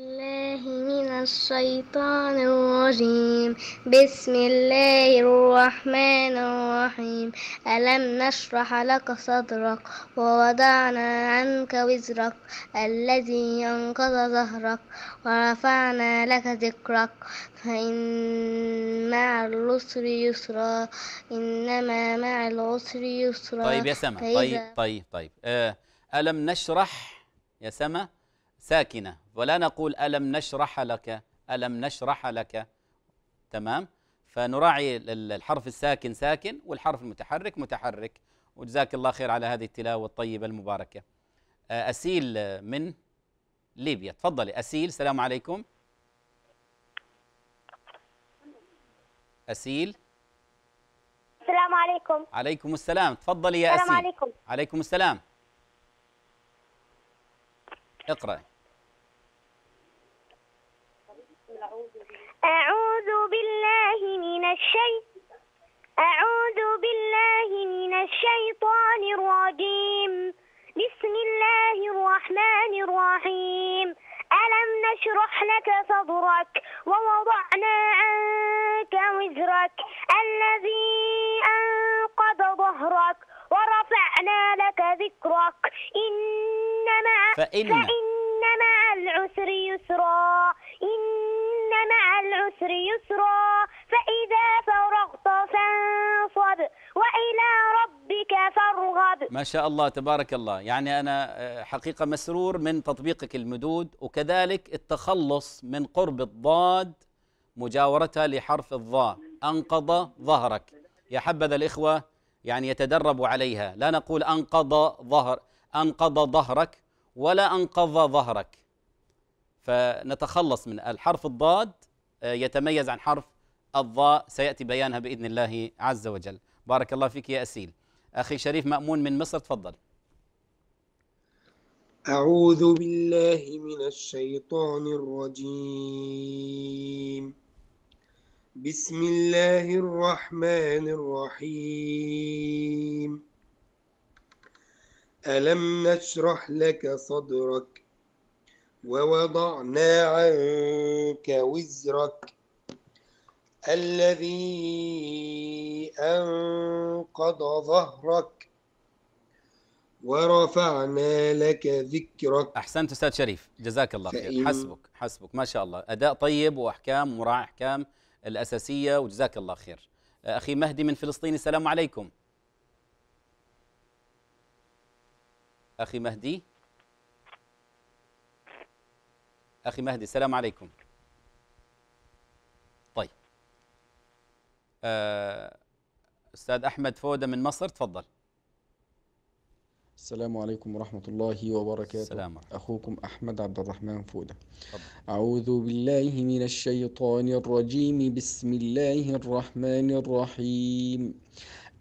الله من الشيطان الرجيم بسم الله الرحمن الرحيم ألم نشرح لك صدرك ووضعنا عنك وزرك الذي أنقض ظهرك ورفعنا لك ذكرك فإن مع العسر يسرا إنما مع العسر يسرا طيب يا سما طيب طيب طيب آه ألم نشرح يا سما ساكنة ولا نقول ألم نشرح لك ألم نشرح لك تمام فنراعي الحرف الساكن ساكن والحرف المتحرك متحرك وجزاك الله خير على هذه التلاوة الطيبة المباركة آه، أسيل من ليبيا تفضلي أسيل السلام عليكم أسيل السلام عليكم عليكم السلام تفضلي يا أسيل السلام عليكم عليكم السلام اقرأي أعوذ بالله من الشيطان أعوذ بالله من الشيطان الرجيم بسم الله الرحمن الرحيم ألم نشرح لك صدرك ووضعنا عنك وزرك الذي أنقض ظهرك ورفعنا لك ذكرك إن مع فإن, فإن مع العسر يسرا إن مع العسر يسرا فإذا فرغت فانصب وإلى ربك فارغب ما شاء الله تبارك الله يعني أنا آه، حقيقة مسرور من تطبيقك المدود وكذلك التخلص من قرب الضاد مجاورتها لحرف الضاء أنقض ظهرك يا حبذا الإخوة يعني يتدربوا عليها لا نقول أنقض ظهر أنقض ظهرك ولا أنقض ظهرك فنتخلص من الحرف الضاد آه، يتميز عن حرف الضاء سيأتي بيانها بإذن الله عز وجل بارك الله فيك يا أسيل أخي شريف مأمون من مصر تفضل أعوذ بالله من الشيطان الرجيم بسم الله الرحمن الرحيم ألم نشرح لك صدرك ووضعنا عنك وزرك الذي أنقض ظهرك ورفعنا لك ذكرك أحسنت أستاذ شريف جزاك الله خير حسبك حسبك ما شاء الله أداء طيب وأحكام مراعاة أحكام الأساسية وجزاك الله خير أه، أخي مهدي من فلسطين السلام عليكم أخي مهدي أخي مهدي السلام عليكم طيب آه، أستاذ أحمد فودة من مصر تفضل السلام عليكم ورحمة الله وبركاته السلام. أخوكم أحمد عبد الرحمن فودة طبعا. أعوذ بالله من الشيطان الرجيم بسم الله الرحمن الرحيم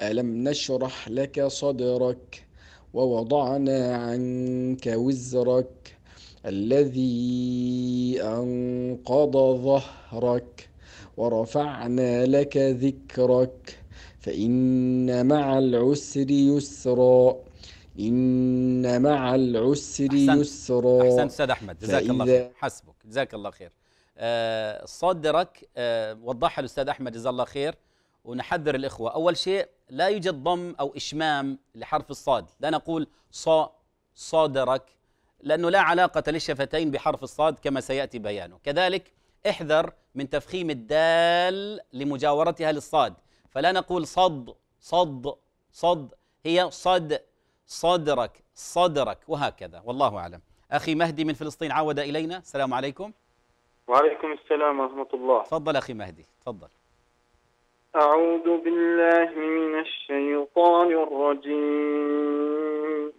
ألم نشرح لك صدرك ووضعنا عنك وزرك الذي أنقض ظهرك ورفعنا لك ذكرك فإن مع العسر يسرا إن مع العسر أحسن يسرا أحسنت أستاذ أحمد جزاك الله خير حسبك جزاك الله خير آه، صدرك آه، وضحها الأستاذ أحمد جزاه الله خير ونحذر الإخوة أول شيء لا يوجد ضم أو إشمام لحرف الصاد لا نقول ص صادرك لأنه لا علاقة للشفتين بحرف الصاد كما سيأتي بيانه كذلك احذر من تفخيم الدال لمجاورتها للصاد فلا نقول صد صد صد هي صد صدرك صدرك وهكذا والله أعلم أخي مهدي من فلسطين عود إلينا السلام عليكم وعليكم السلام ورحمة الله تفضل أخي مهدي تفضل أعوذ بالله من الشيطان الرجيم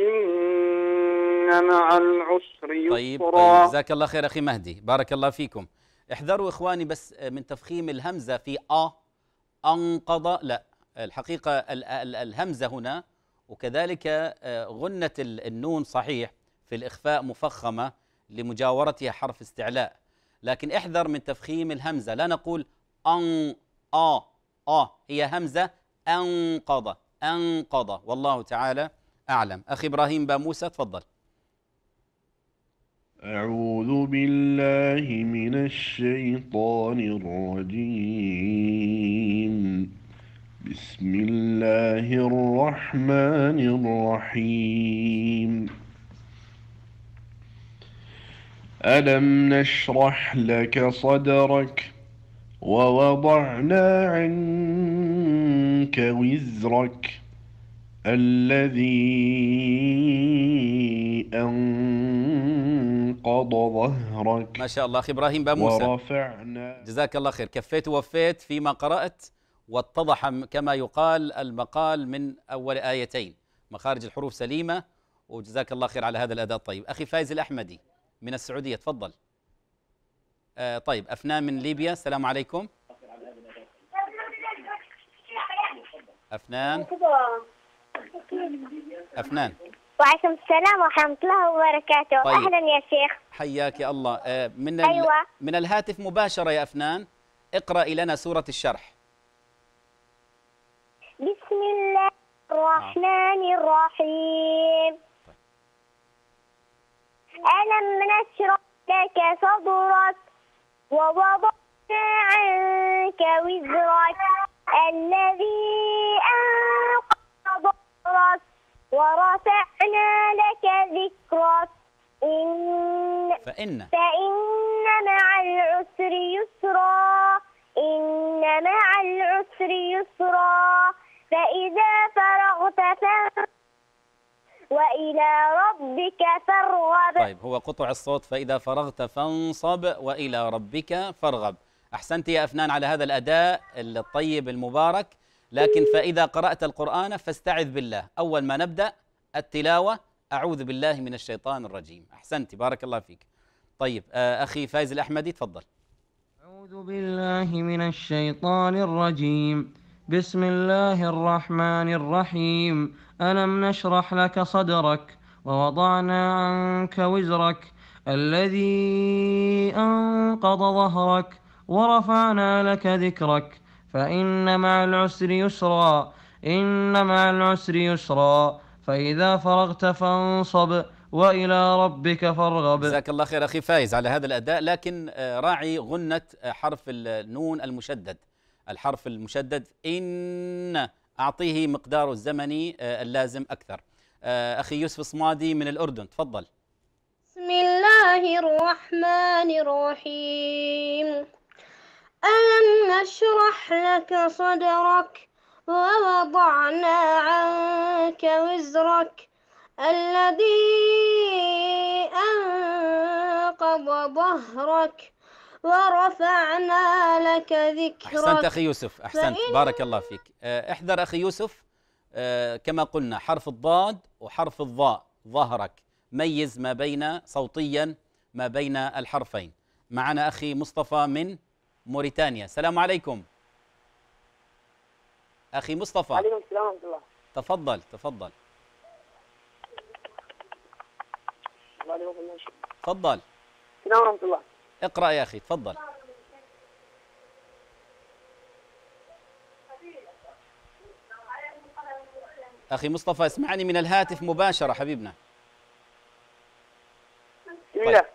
إن مع العسر طيب، يسرا طيب, طيب جزاك الله خير أخي مهدي بارك الله فيكم احذروا إخواني بس آه، من تفخيم الهمزة في أ أنقض لا الحقيقة الهمزة هنا وكذلك آه، غنة النون صحيح في الإخفاء مفخمة لمجاورتها حرف استعلاء لكن احذر من تفخيم الهمزة لا نقول أن آ آ هي همزة أنقض أنقض والله تعالى أعلم أخي إبراهيم موسى تفضل أعوذ بالله من الشيطان الرجيم بسم الله الرحمن الرحيم ألم نشرح لك صدرك ووضعنا عنك وزرك الذي أنقض ظهرك ما شاء الله أخي إبراهيم باموسى ورفعنا جزاك الله خير كفيت ووفيت فيما قرأت واتضح كما يقال المقال من أول آيتين مخارج الحروف سليمة وجزاك الله خير على هذا الأداء الطيب أخي فايز الأحمدي من السعودية تفضل آه طيب أفنان من ليبيا السلام عليكم أفنان أفنان وعليكم السلام ورحمة الله وبركاته طيب. أهلا يا شيخ حياك يا الله آه، من أيوة. من الهاتف مباشرة يا أفنان اقرأي لنا سورة الشرح بسم الله الرحمن نعم. الرحيم ألم نشرح لك صدرك ووضعنا عنك وزرك الذي أنقذ ذكرك ورفعنا لك ذكرك إن فإن فإن مع العسر يسرا إن مع العسر يسرا فإذا فرغت فانصب وإلى ربك فارغب طيب هو قطع الصوت فإذا فرغت فانصب وإلى ربك فارغب أحسنت يا أفنان على هذا الأداء الطيب المبارك لكن فإذا قرأت القرآن فاستعذ بالله أول ما نبدأ التلاوة أعوذ بالله من الشيطان الرجيم أحسنت بارك الله فيك طيب آه، أخي فايز الأحمدي تفضل أعوذ بالله من الشيطان الرجيم بسم الله الرحمن الرحيم ألم نشرح لك صدرك ووضعنا عنك وزرك الذي أنقض ظهرك ورفعنا لك ذكرك فإن مع العسر يسرا إن مع العسر يسرا فإذا فرغت فانصب وإلى ربك فارغب جزاك الله خير أخي فايز على هذا الأداء لكن آه، راعي غنة آه، حرف النون المشدد الحرف المشدد إن أعطيه مقداره الزمني آه، اللازم أكثر أخي يوسف الصمادي من الأردن تفضل بسم الله الرحمن الرحيم ألم نشرح لك صدرك ووضعنا عنك وزرك الذي أنقض ظهرك ورفعنا لك ذكرك أحسنت أخي يوسف أحسنت بارك الله فيك آه، احذر أخي يوسف آه، كما قلنا حرف الضاد وحرف الضاء ظهرك ميز ما بين صوتيا ما بين الحرفين معنا أخي مصطفى من موريتانيا السلام عليكم أخي مصطفى عليكم السلام ورحمة الله تفضل تفضل تفضل السلام ورحمة الله اقرأ يا أخي تفضل أخي مصطفى اسمعني من الهاتف مباشرة حبيبنا طيب.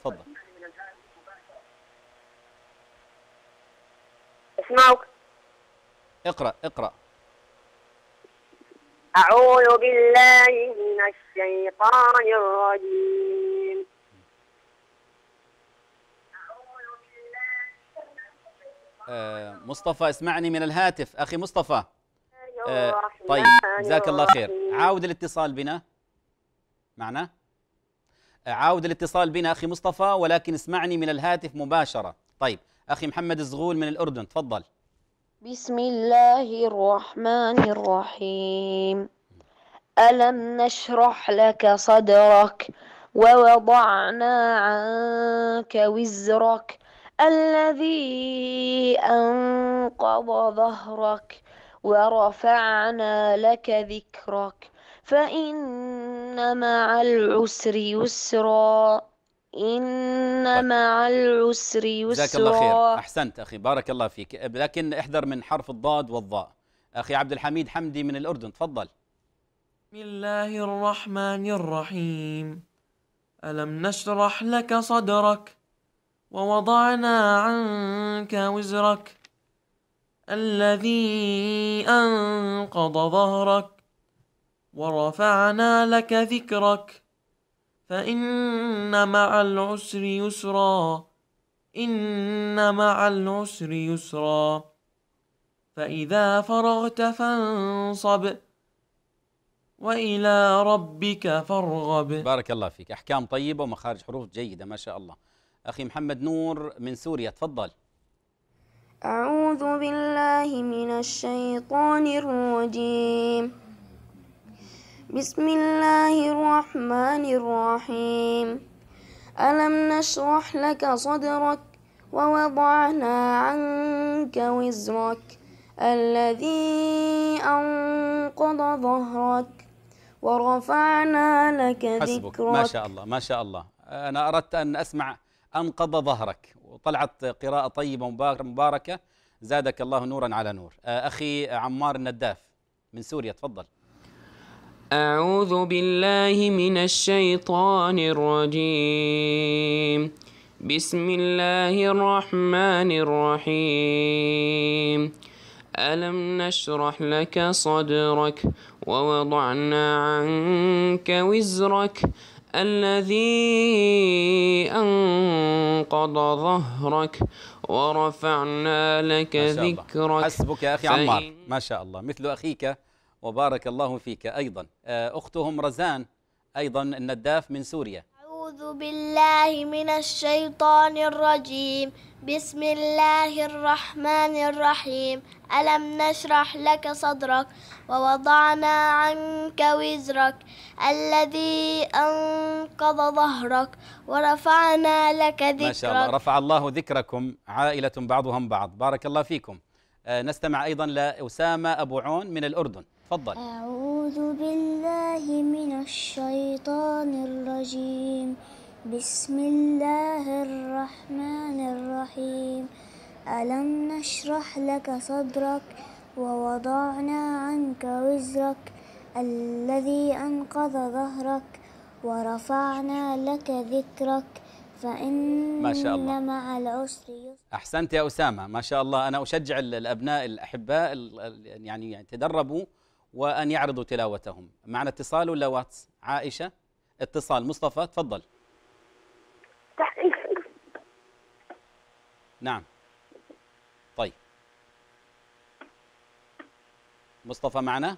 تفضل أسمعك اقرأ اقرأ أعوذ بالله من الشيطان الرجيم آه مصطفى اسمعني من الهاتف أخي مصطفى آه طيب جزاك الله خير عاود الاتصال بنا معنا آه، عاود الاتصال بنا أخي مصطفى ولكن اسمعني من الهاتف مباشرة طيب أخي محمد الزغول من الأردن تفضل بسم الله الرحمن الرحيم ألم نشرح لك صدرك ووضعنا عنك وزرك الذي أنقض ظهرك ورفعنا لك ذكرك فإن مع العسر يسرا إن طيب. مع العسر يسرا جزاك الله خير أحسنت أخي بارك الله فيك لكن احذر من حرف الضاد والضاء أخي عبد الحميد حمدي من الأردن تفضل بسم الله الرحمن الرحيم ألم نشرح لك صدرك ووضعنا عنك وزرك الذي أنقض ظهرك ورفعنا لك ذكرك فإن مع العسر يسرا إن مع العسر يسرا فإذا فرغت فانصب وإلى ربك فارغب بارك الله فيك أحكام طيبة ومخارج حروف جيدة ما شاء الله أخي محمد نور من سوريا تفضل أعوذ بالله من الشيطان الرجيم بسم الله الرحمن الرحيم ألم نشرح لك صدرك ووضعنا عنك وزرك الذي أنقض ظهرك ورفعنا لك حسبك. ذكرك ما شاء الله ما شاء الله أنا أردت أن أسمع أنقض ظهرك وطلعت قراءة طيبة مباركة زادك الله نورا على نور أخي عمار النداف من سوريا تفضل أعوذ بالله من الشيطان الرجيم بسم الله الرحمن الرحيم ألم نشرح لك صدرك ووضعنا عنك وزرك الذي أنقض ظهرك ورفعنا لك ذكرك حسبك يا أخي عمار ما شاء الله مثل أخيك وبارك الله فيك أيضا آه، أختهم رزان أيضا النداف من سوريا أعوذ بالله من الشيطان الرجيم بسم الله الرحمن الرحيم ألم نشرح لك صدرك ووضعنا عنك وزرك الذي أنقض ظهرك ورفعنا لك ذكرك ما شاء الله رفع الله ذكركم عائلة بعضهم بعض بارك الله فيكم آه، نستمع أيضا لأسامة أبو عون من الأردن تفضل أعوذ بالله من الشيطان الرجيم بسم الله الرحمن الرحيم ألم نشرح لك صدرك ووضعنا عنك وزرك الذي أنقذ ظهرك ورفعنا لك ذكرك فإن ما شاء الله. مع العسر يسر أحسنت يا أسامة ما شاء الله أنا أشجع الأبناء الأحباء يعني يتدربوا وأن يعرضوا تلاوتهم معنا اتصال ولا واتس عائشة اتصال مصطفى تفضل نعم طيب مصطفى معنا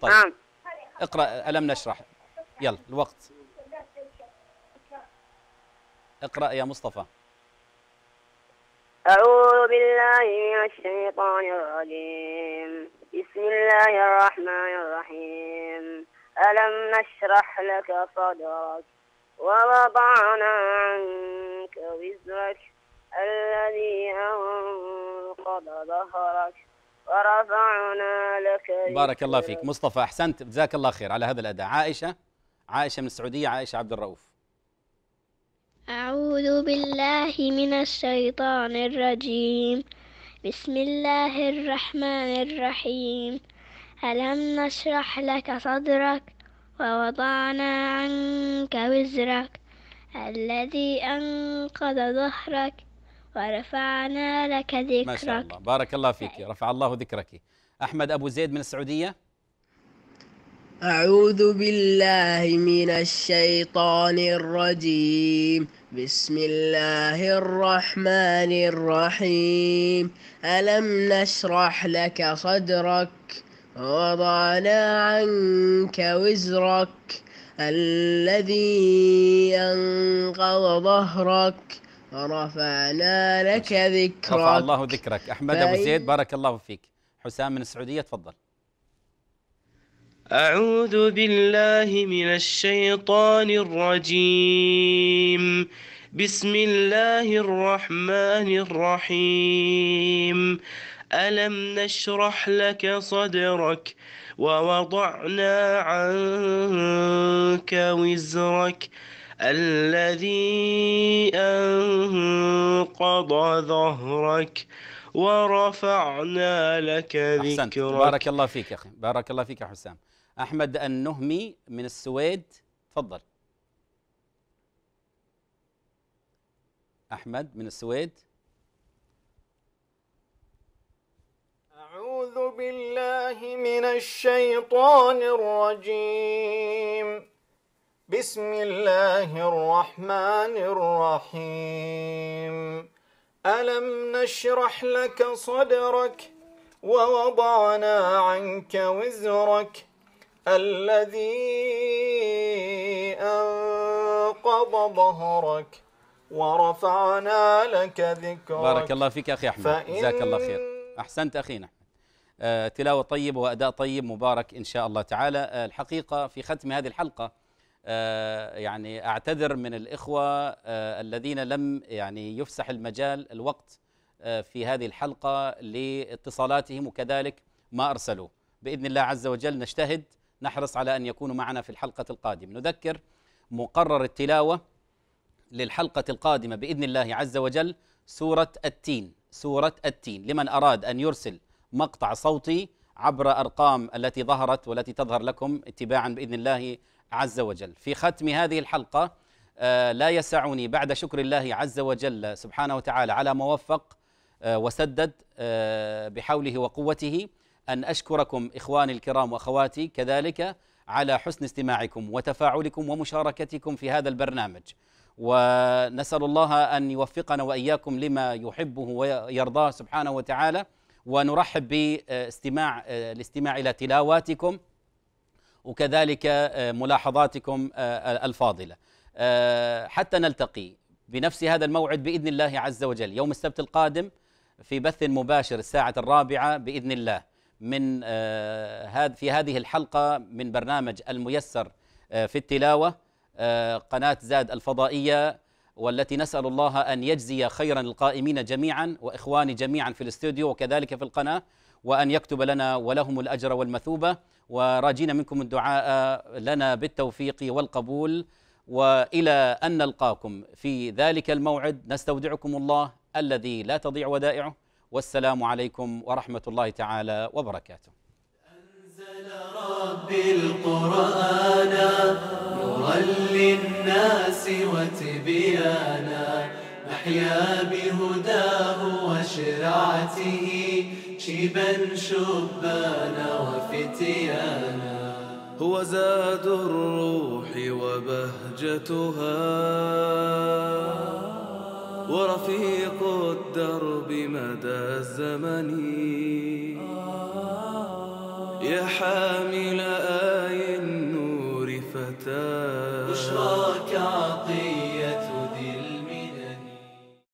طيب نعم اقرأ ألم نشرح يلا الوقت اقرأ يا مصطفى الشيطان الرجيم بسم الله الرحمن الرحيم ألم نشرح لك صدرك ووضعنا عنك وزرك الذي أنقض ظهرك ورفعنا لك بارك الله فيك مصطفى أحسنت جزاك الله خير على هذا الأداء عائشة عائشة من السعودية عائشة عبد الرؤوف أعوذ بالله من الشيطان الرجيم بسم الله الرحمن الرحيم ألم نشرح لك صدرك ووضعنا عنك وزرك الذي أنقذ ظهرك ورفعنا لك ذكرك ما شاء الله بارك الله فيك رفع الله ذكرك أحمد أبو زيد من السعودية أعوذ بالله من الشيطان الرجيم بسم الله الرحمن الرحيم ألم نشرح لك صدرك وضعنا عنك وزرك الذي أنقض ظهرك ورفعنا لك ذكرك رفع الله ذكرك أحمد أبو زيد بارك الله فيك حسام من السعودية تفضل أعوذ بالله من الشيطان الرجيم بسم الله الرحمن الرحيم ألم نشرح لك صدرك ووضعنا عنك وزرك الذي أنقض ظهرك ورفعنا لك ذكرك أحسنت. بارك الله فيك يا أخي بارك الله فيك يا حسام أحمد النهمي من السويد تفضل أحمد من السويد أعوذ بالله من الشيطان الرجيم بسم الله الرحمن الرحيم ألم نشرح لك صدرك ووضعنا عنك وزرك الذي أنقض ظهرك ورفعنا لك ذكرك بارك الله فيك أخي أحمد جزاك الله خير أحسنت أخينا آه، تلاوة طيب وأداء طيب مبارك إن شاء الله تعالى آه، الحقيقة في ختم هذه الحلقة آه، يعني أعتذر من الإخوة الذين لم يعني يفسح المجال الوقت في هذه الحلقة لاتصالاتهم وكذلك ما أرسلوه بإذن الله عز وجل نجتهد نحرص على أن يكونوا معنا في الحلقة القادمة نذكر مقرر التلاوة للحلقة القادمة بإذن الله عز وجل سورة التين سورة التين لمن أراد أن يرسل مقطع صوتي عبر أرقام التي ظهرت والتي تظهر لكم اتباعا بإذن الله عز وجل في ختم هذه الحلقة آه، لا يسعني بعد شكر الله عز وجل سبحانه وتعالى على ما وفق آه، وسدد آه، بحوله وقوته أن أشكركم إخواني الكرام وأخواتي كذلك على حسن استماعكم وتفاعلكم ومشاركتكم في هذا البرنامج ونسأل الله أن يوفقنا وإياكم لما يحبه ويرضاه سبحانه وتعالى ونرحب باستماع الاستماع إلى تلاواتكم وكذلك ملاحظاتكم الفاضلة حتى نلتقي بنفس هذا الموعد بإذن الله عز وجل يوم السبت القادم في بث مباشر الساعة الرابعة بإذن الله من آه، في هذه الحلقة من برنامج الميسر آه، في التلاوة آه، قناة زاد الفضائية والتي نسأل الله أن يجزي خيرا القائمين جميعا وإخواني جميعا في الاستوديو وكذلك في القناة وأن يكتب لنا ولهم الأجر والمثوبة وراجينا منكم الدعاء لنا بالتوفيق والقبول والى ان نلقاكم في ذلك الموعد نستودعكم الله الذي لا تضيع ودائعه والسلام عليكم ورحمة الله تعالى وبركاته أنزل ربي القرآن نورا للناس وتبيانا أحيا بهداه وشرعته شيبا شبانا وفتيانا هو زاد الروح وبهجتها ورفيق الدرب مدى الزمن يا حامل آي النور فتاه